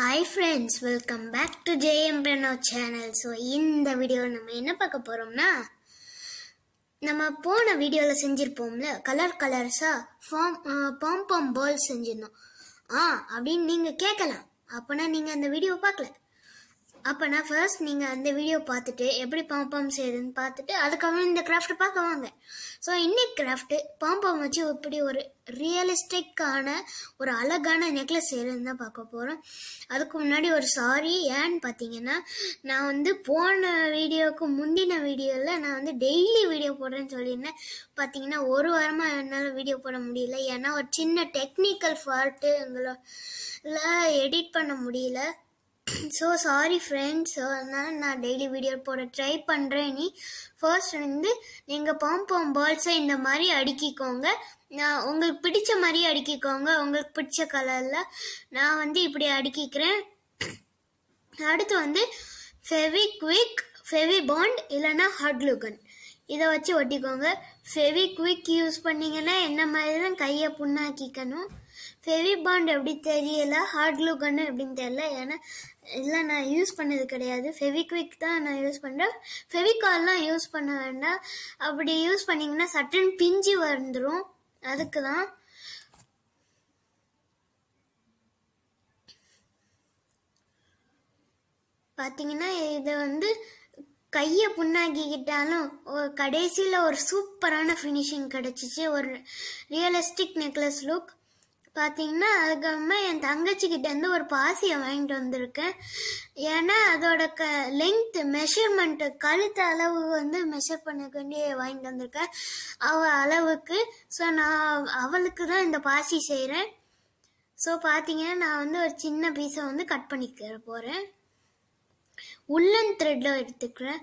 hi friends welcome back to JM பிரனோ channel so இந்த வீடியோவில் நம்ம என்ன பார்க்க போகிறோம்னா நம்ம போன வீடியோவில் செஞ்சுருப்போம்ல கலர் கலர்ஸாக ஃபார்ம் பாம் பாம் பால் செஞ்சிருந்தோம் ஆ அப்படின்னு நீங்கள் கேட்கலாம் அப்போனா நீங்கள் அந்த வீடியோ பார்க்கல அப்பனா ஃபர்ஸ்ட் நீங்கள் அந்த வீடியோ பார்த்துட்டு எப்படி பாம்பாம் செய்யுதுன்னு பார்த்துட்டு அதுக்கப்புறம் இந்த கிராஃப்ட் பார்க்க வாங்க ஸோ இன்னைக்கு கிராஃப்ட்டு பாம்பாம் வச்சு இப்படி ஒரு ரியலிஸ்டிக்கான ஒரு அழகான நெக்லஸ் செய்யறதுன்னு தான் பார்க்க போகிறோம் அதுக்கு முன்னாடி ஒரு சாரி ஏன்னு பார்த்தீங்கன்னா நான் வந்து போன வீடியோவுக்கு முந்தின வீடியோவில் நான் வந்து டெய்லி வீடியோ போடுறேன்னு சொல்லியிருந்தேன் பார்த்தீங்கன்னா ஒரு வாரமாக என்னால் வீடியோ போட முடியல ஏன்னா ஒரு சின்ன டெக்னிக்கல் ஃபால்ட்டு எங்களோட எடிட் பண்ண முடியல ஸோ சாரி ஃப்ரெண்ட்ஸ் அதனால் நான் டெய்லி வீடியோ போட ட்ரை பண்ணுறேன் நீ ஃபர்ஸ்ட் வந்து நீங்கள் பாம் பால்ஸை இந்த மாதிரி அடுக்கிக்கோங்க நான் உங்களுக்கு பிடிச்ச மாதிரி அடுக்கிக்கோங்க உங்களுக்கு பிடிச்ச கலரில் நான் வந்து இப்படி அடுக்கிக்கிறேன் அடுத்து வந்து ஃபெவிக்விக் பாண்ட் இல்லைன்னா ஹட்லுகன் இதை வச்சு ஒட்டிக்கோங்க ஃபெவிக்விக் யூஸ் பண்ணிங்கன்னா என்ன மாதிரி தான் கையை புண்ணாக்கிக்கணும் ஃபெவி பாண்ட் எப்படி தெரியல ஹார்ட் க்ளூ கன்று எப்படின்னு தெரியல ஏன்னா இல்லை நான் யூஸ் பண்ணது கிடையாது ஃபெவிக்விக் தான் நான் யூஸ் பண்ணுறேன் ஃபெவிகால்லாம் யூஸ் பண்ண வேண்டாம் அப்படி யூஸ் பண்ணிங்கன்னா சட்டன் பிஞ்சு வந்துடும் அதுக்கு தான் பார்த்தீங்கன்னா இதை வந்து கையை புண்ணாக்கிக்கிட்டாலும் கடைசியில் ஒரு சூப்பரான ஃபினிஷிங் கிடச்சிச்சு ஒரு ரியலிஸ்டிக் நெக்லஸ் லுக் பார்த்தீங்கன்னா அதுக்கப்புறமா என் தங்கச்சிக்கிட்ட இருந்து ஒரு பாசியை வாங்கிட்டு வந்திருக்கேன் ஏன்னா அதோட க லென்த் மெஷர்மெண்ட்டு கழுத்த அளவு வந்து மெஷர் பண்ணக்கண்டி வாங்கிட்டு வந்திருக்கேன் அவள் அளவுக்கு ஸோ நான் அவளுக்கு தான் இந்த பாசி செய்கிறேன் ஸோ பார்த்தீங்கன்னா நான் வந்து ஒரு சின்ன பீஸை வந்து கட் பண்ணிக்க போகிறேன் உள்ளன் த்ரெட்டில் எடுத்துக்கிறேன்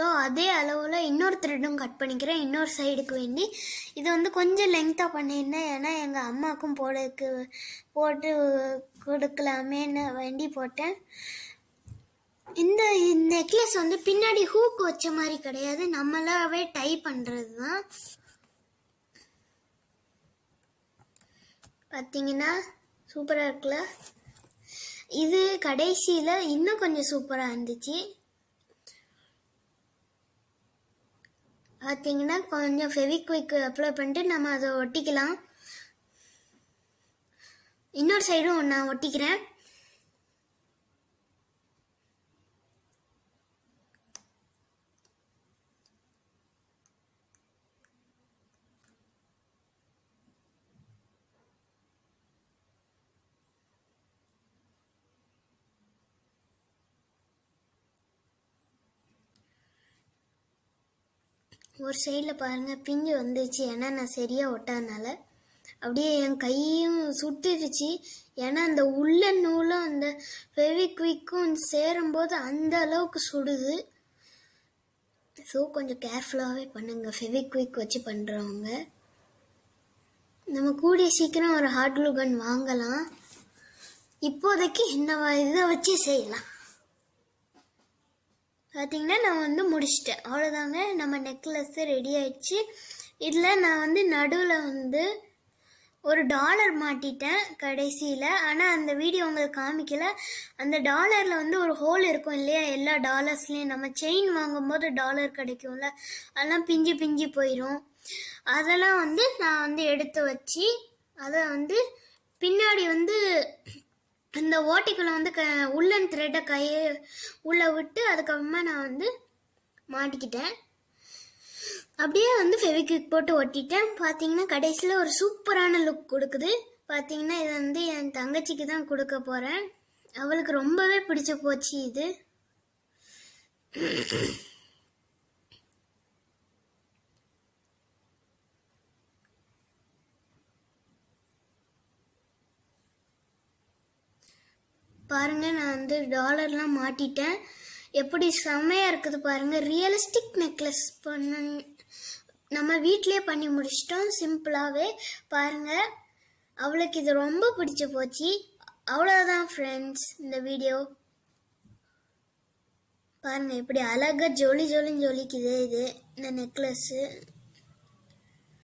ஸோ அதே அளவில் இன்னொரு த்ரெட்டும் கட் பண்ணிக்கிறேன் இன்னொரு சைடுக்கு வேண்டி இது வந்து கொஞ்சம் லெங்க்த்தாக பண்ணியிருந்தேன் ஏன்னா எங்கள் அம்மாவுக்கும் போடுறதுக்கு போட்டு கொடுக்கலாமேன்னு வேண்டி போட்டேன் இந்த நெக்லஸ் வந்து பின்னாடி ஹூக் வச்ச மாதிரி கிடையாது நம்மளாவே டை பண்ணுறது தான் பார்த்தீங்கன்னா சூப்பராக இருக்குல்ல இது கடைசியில் இன்னும் கொஞ்சம் சூப்பராக இருந்துச்சு பார்த்தீங்கன்னா கொஞ்சம் ஃபெவிக்விக் அப்ளை பண்ணிட்டு நம்ம அதை ஒட்டிக்கலாம் இன்னொரு சைடும் நான் ஒட்டிக்கிறேன் ஒரு சைடில் பாருங்கள் பிஞ்சு வந்துச்சு ஏன்னா நான் சரியாக ஒட்டாதனால அப்படியே என் கையும் சுட்டுருச்சு ஏன்னா அந்த உள்ள நூலும் அந்த ஃபெவிக்விக்கும் சேரும்போது அந்த அளவுக்கு சுடுது ஸோ கொஞ்சம் கேர்ஃபுல்லாகவே பண்ணுங்கள் ஃபெவிக்விக் வச்சு பண்ணுறவங்க நம்ம கூடிய சீக்கிரம் ஒரு ஹார்ட் குளூகன் வாங்கலாம் இப்போதைக்கு என்னவா இதை வச்சு செய்யலாம் பார்த்திங்கன்னா நான் வந்து முடிச்சிட்டேன் அவ்வளோதாங்க நம்ம நெக்லஸ்ஸு ரெடி ஆயிடுச்சு இதில் நான் வந்து நடுவில் வந்து ஒரு டாலர் மாட்டிட்டேன் கடைசியில் ஆனால் அந்த வீடியோ உங்களுக்கு காமிக்கல அந்த டாலரில் வந்து ஒரு ஹோல் இருக்கும் இல்லையா எல்லா டாலர்ஸ்லேயும் நம்ம செயின் வாங்கும்போது டாலர் கிடைக்கும்ல அதெல்லாம் பிஞ்சு பிஞ்சு போயிடும் அதெல்லாம் வந்து நான் வந்து எடுத்து வச்சு அதை வந்து பின்னாடி வந்து அந்த ஓட்டிக்குள்ள வந்து க உள்ளன் த்ரெட்டை கையை உள்ளே விட்டு அதுக்கப்புறமா நான் வந்து மாட்டிக்கிட்டேன் அப்படியே வந்து ஃபெவிக்விக் போட்டு ஒட்டிட்டேன் பார்த்தீங்கன்னா கடைசியில் ஒரு சூப்பரான லுக் கொடுக்குது பார்த்தீங்கன்னா இதை வந்து என் தங்கச்சிக்கு தான் கொடுக்க போகிறேன் அவளுக்கு ரொம்பவே பிடிச்ச போச்சு இது பாருங்கள் நான் வந்து டாலர்லாம் மாட்டிட்டேன் எப்படி செம்மையாக இருக்குது பாருங்கள் ரியலிஸ்டிக் நெக்லஸ் பண்ண நம்ம வீட்டிலே பண்ணி முடிச்சிட்டோம் சிம்பிளாகவே பாருங்கள் அவளுக்கு இது ரொம்ப பிடிச்சு போச்சு அவ்வளோதான் ஃப்ரெண்ட்ஸ் இந்த வீடியோ பாருங்கள் இப்படி அழகாக ஜொலி ஜொலின்னு ஜொலிக்குது இது இந்த நெக்லஸ்